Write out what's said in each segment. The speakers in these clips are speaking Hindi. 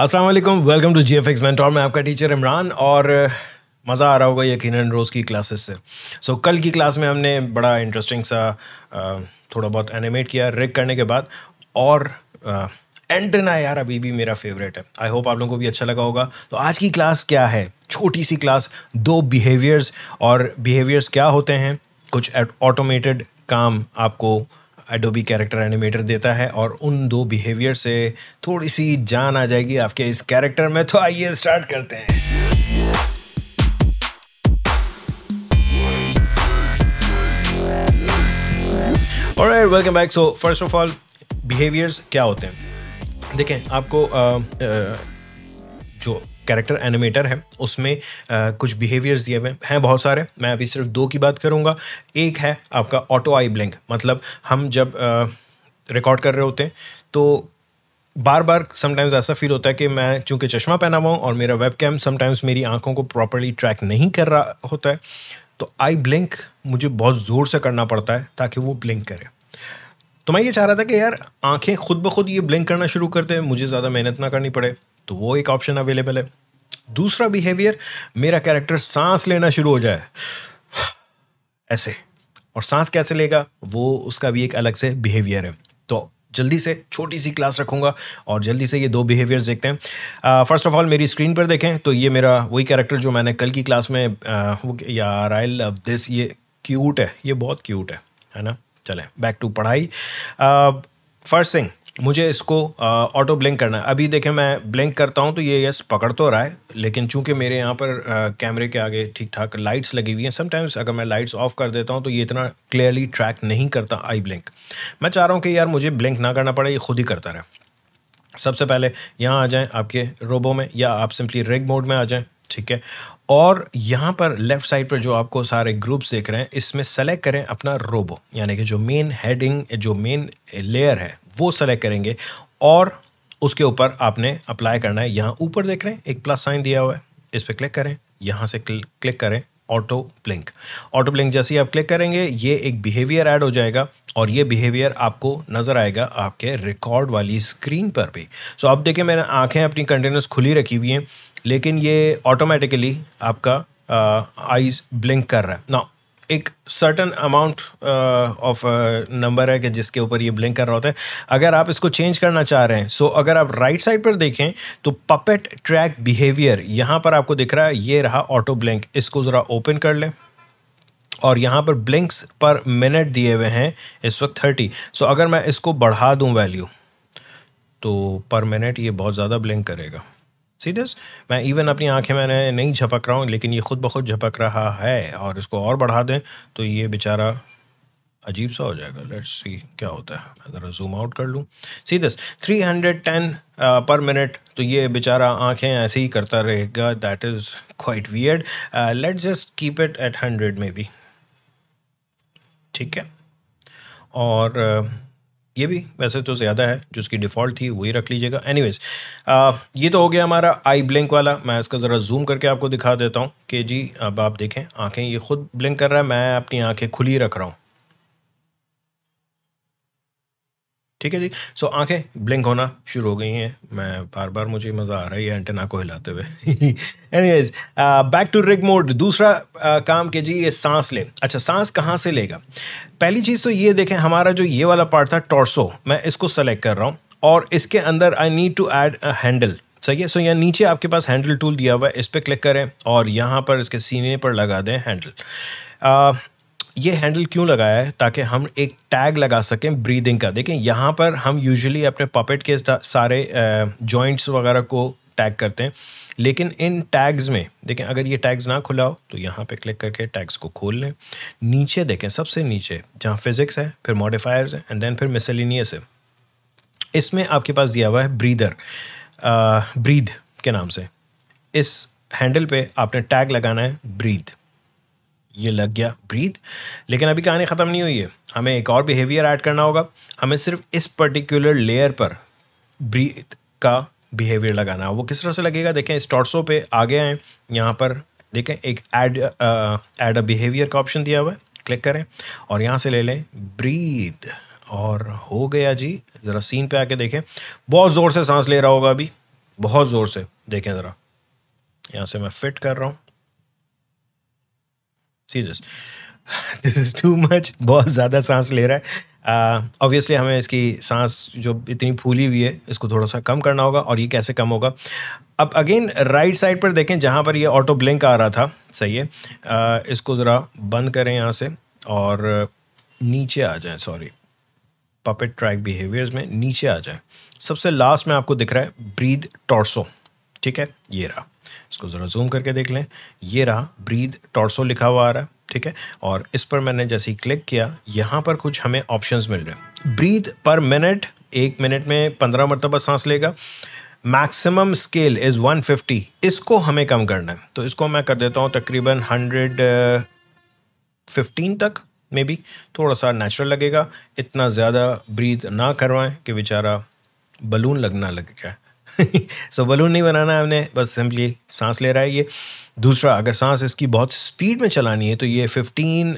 Aslam welcome to G F X mentor मैं आपका टीचर इमरान और मज़ा आ रहा होगा यकीन रोज़ की क्लासेस से सो so, कल की क्लास में हमने बड़ा इंटरेस्टिंग सा थोड़ा बहुत एनिमेट किया रिक करने के बाद और एंटना यार अभी भी मेरा फेवरेट है आई होप आप लोगों को भी अच्छा लगा होगा तो आज की क्लास क्या है छोटी सी क्लास दो बिहेवियर्स और बिहेवियर्स क्या होते हैं कुछ ऑटोमेटेड काम आपको एडोबी कैरेक्टर एनिमेटर देता है और उन दो बिहेवियर से थोड़ी सी जान आ जाएगी आपके इस कैरेक्टर में तो आइए स्टार्ट करते हैं और welcome back so first of all behaviours क्या होते हैं देखें आपको आ, आ, जो कैरेक्टर एनिमेटर है उसमें आ, कुछ बिहेवियर्स दिए हुए हैं बहुत सारे मैं अभी सिर्फ दो की बात करूँगा एक है आपका ऑटो आई ब्लिंक मतलब हम जब रिकॉर्ड कर रहे होते हैं तो बार बार समटाइम्स ऐसा फील होता है कि मैं चूंकि चश्मा पहना हुआ हूँ और मेरा वेब कैम समटाइम्स मेरी आंखों को प्रॉपरली ट्रैक नहीं कर रहा होता है तो आई ब्लिंक मुझे बहुत ज़ोर से करना पड़ता है ताकि वो ब्लिंक करे तो मैं ये चाह रहा था कि यार आंखें खुद ब खुद ये ब्लिंक करना शुरू करते हैं मुझे ज़्यादा मेहनत ना करनी पड़े तो वो एक ऑप्शन अवेलेबल है दूसरा बिहेवियर मेरा कैरेक्टर सांस लेना शुरू हो जाए ऐसे और सांस कैसे लेगा वो उसका भी एक अलग से बिहेवियर है तो जल्दी से छोटी सी क्लास रखूंगा और जल्दी से ये दो बिहेवियर्स देखते हैं फर्स्ट ऑफ ऑल मेरी स्क्रीन पर देखें तो ये मेरा वही कैरेक्टर जो मैंने कल की क्लास में यार आई लव दिस ये क्यूट है ये बहुत क्यूट है है ना चलें बैक टू पढ़ाई फर्स्ट थिंग मुझे इसको ऑटो ब्लिंक करना है अभी देखें मैं ब्लिंक करता हूँ तो ये यस पकड़ तो रहा है लेकिन चूंकि मेरे यहाँ पर कैमरे के आगे ठीक ठाक लाइट्स लगी हुई हैं समटाइम्स अगर मैं लाइट्स ऑफ कर देता हूँ तो ये इतना क्लियरली ट्रैक नहीं करता आई ब्लिंक मैं चाह रहा हूँ कि यार मुझे ब्लिंक ना करना पड़े ये खुद ही करता रहे सबसे पहले यहाँ आ जाएँ आपके रोबो में या आप सिंपली रेग मोड में आ जाएँ ठीक है और यहाँ पर लेफ्ट साइड पर जो आपको सारे ग्रुप्स देख रहे हैं इसमें सेलेक्ट करें अपना रोबो यानी कि जो मेन हेडिंग जो मेन लेयर है वो सेलेक्ट करेंगे और उसके ऊपर आपने अप्लाई करना है यहाँ ऊपर देख रहे हैं एक प्लस साइन दिया हुआ है इस पर क्लिक करें यहाँ से क्लिक करें ऑटो ब्लिंक ऑटो ब्लिंक जैसे ही आप क्लिक करेंगे ये एक बिहेवियर ऐड हो जाएगा और ये बिहेवियर आपको नज़र आएगा आपके रिकॉर्ड वाली स्क्रीन पर भी सो so, अब देखिए मैंने आंखें अपनी कंटिन्यूस खुली रखी हुई हैं लेकिन ये ऑटोमेटिकली आपका आईज uh, ब्लिंक कर रहा है ना एक सर्टन अमाउंट ऑफ नंबर है कि जिसके ऊपर ये ब्लिंक कर रहा होता है अगर आप इसको चेंज करना चाह रहे हैं सो so, अगर आप राइट साइड पर देखें तो पपेट ट्रैक बिहेवियर यहाँ पर आपको दिख रहा है ये रहा ऑटो ब्लिंक इसको ज़रा ओपन कर लें और यहाँ पर ब्लिंक्स पर मिनट दिए हुए हैं इस वक्त थर्टी सो so, अगर मैं इसको बढ़ा दूँ वैल्यू तो पर मिनट ये बहुत ज़्यादा ब्लिंक करेगा सीरियस मैं इवन अपनी आंखें मैंने नहीं झपक रहा हूँ लेकिन ये खुद ब खुद झपक रहा है और इसको और बढ़ा दें तो ये बेचारा अजीब सा हो जाएगा लेट्स सी क्या होता है ज़रा जूम आउट कर लूँ see this ten per minute तो ये बेचारा आंखें ऐसे ही करता रहेगा that is quite weird let's just keep it at hundred में भी ठीक है और uh, ये भी वैसे तो ज़्यादा है जो उसकी डिफ़ॉल्ट थी वही रख लीजिएगा एनीवेज ये तो हो गया हमारा आई ब्लिंक वाला मैं इसका ज़रा जूम करके आपको दिखा देता हूँ कि जी अब आप देखें आंखें ये खुद ब्लिंक कर रहा है मैं अपनी आंखें खुली रख रहा हूँ ठीक है जी सो so, आंखें ब्लिंक होना शुरू हो गई हैं मैं बार बार मुझे मज़ा आ रहा है एंटेना को हिलाते हुए वेज बैक टू रिग मोड दूसरा uh, काम के जी ये सांस ले अच्छा सांस कहाँ से लेगा पहली चीज़ तो ये देखें हमारा जो ये वाला पार्ट था टॉर्सो मैं इसको सेलेक्ट कर रहा हूँ और इसके अंदर I need to add a handle सही है सो यहाँ नीचे आपके पास हैंडल टूल दिया हुआ है इस पर क्लिक करें और यहाँ पर इसके सीने पर लगा दें हैंडल uh, ये हैंडल क्यों लगाया है ताकि हम एक टैग लगा सकें ब्रीदिंग का देखें यहाँ पर हम यूजुअली अपने पपेट के सारे जॉइंट्स वगैरह को टैग करते हैं लेकिन इन टैग्स में देखें अगर ये टैग्स ना खुला हो तो यहाँ पे क्लिक करके टैग्स को खोल लें नीचे देखें सबसे नीचे जहाँ फिज़िक्स है फिर मॉडिफायर्स है एंड देन फिर मिसलिनियस है इसमें आपके पास दिया हुआ है ब्रीदर ब्रीद के नाम से इस हैंडल पे आपने टैग लगाना है ब्रीद ये लग गया ब्रीथ लेकिन अभी कहानी ख़त्म नहीं हुई है हमें एक और बिहेवियर ऐड करना होगा हमें सिर्फ इस पर्टिकुलर लेयर पर ब्रीथ का बिहेवियर लगाना वो किस तरह से लगेगा देखें इस टॉर्सो पे आगे आएँ यहाँ पर देखें एक एड एड अ बिहेवियर का ऑप्शन दिया हुआ है क्लिक करें और यहाँ से ले लें ब्रीद और हो गया जी ज़रा सीन पे आके देखें बहुत ज़ोर से सांस ले रहा होगा अभी बहुत ज़ोर से देखें ज़रा यहाँ से मैं फिट कर रहा हूँ serious this is too much बहुत ज़्यादा सांस ले रहा है ऑब्वियसली uh, हमें इसकी सांस जो इतनी फूली हुई है इसको थोड़ा सा कम करना होगा और ये कैसे कम होगा अब अगेन राइट साइड पर देखें जहाँ पर ये ऑटो ब्लिंक आ रहा था सही है uh, इसको ज़रा बंद करें यहाँ से और नीचे आ जाएं सॉरी पपेट ट्रैक बिहेवियर्स में नीचे आ जाएं सबसे लास्ट में आपको दिख रहा है ब्रीद टॉर्सो ठीक है ये रहा इसको ज़रा जूम करके देख लें ये रहा ब्रीद टॉर्सो लिखा हुआ आ रहा है ठीक है और इस पर मैंने जैसे ही क्लिक किया यहाँ पर कुछ हमें ऑप्शंस मिल रहे हैं ब्रीद पर मिनट एक मिनट में पंद्रह मरतबा सांस लेगा मैक्सिमम स्केल इज़ 150 इसको हमें कम करना है तो इसको मैं कर देता हूँ तकरीबन हंड्रेड फिफ्टीन तक मे बी थोड़ा सा नेचुरल लगेगा इतना ज़्यादा ब्रीद ना करवाएं कि बेचारा बलून लगना लग जाए सो बलून नहीं बनाना है हमने बस सिंपली सांस ले रहा है ये दूसरा अगर सांस इसकी बहुत स्पीड में चलानी है तो ये 15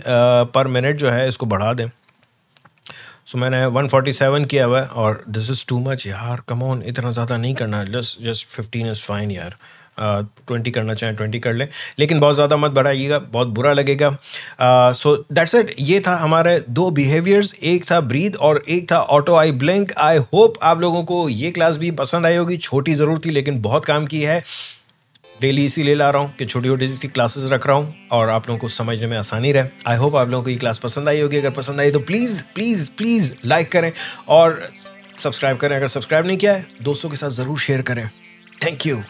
पर मिनट जो है इसको बढ़ा दें सो so, मैंने 147 किया हुआ है और दिस इज़ टू मच यार कम ऑन इतना ज़्यादा नहीं करना जस्ट जस्ट 15 इज़ फाइन यार ट्वेंटी करना चाहें ट्वेंटी कर लें लेकिन बहुत ज़्यादा मत बढ़ाइएगा बहुत बुरा लगेगा सो दैट्स इट ये था हमारे दो बिहेवियर्स एक था ब्रीद और एक था auto I blank I hope आप लोगों को ये क्लास भी पसंद आई होगी छोटी ज़रूर थी लेकिन बहुत काम की है डेली इसी ले ला रहा हूँ कि छोटी छोटी सी क्लासेस रख रहा हूँ और आप लोगों को समझने में आसानी रहे आई होप आप लोगों को ये क्लास पसंद आई होगी अगर पसंद आई तो प्लीज़ प्लीज़ प्लीज़ लाइक करें और सब्सक्राइब करें अगर सब्सक्राइब नहीं किया है दोस्तों के साथ ज़रूर शेयर करें थैंक यू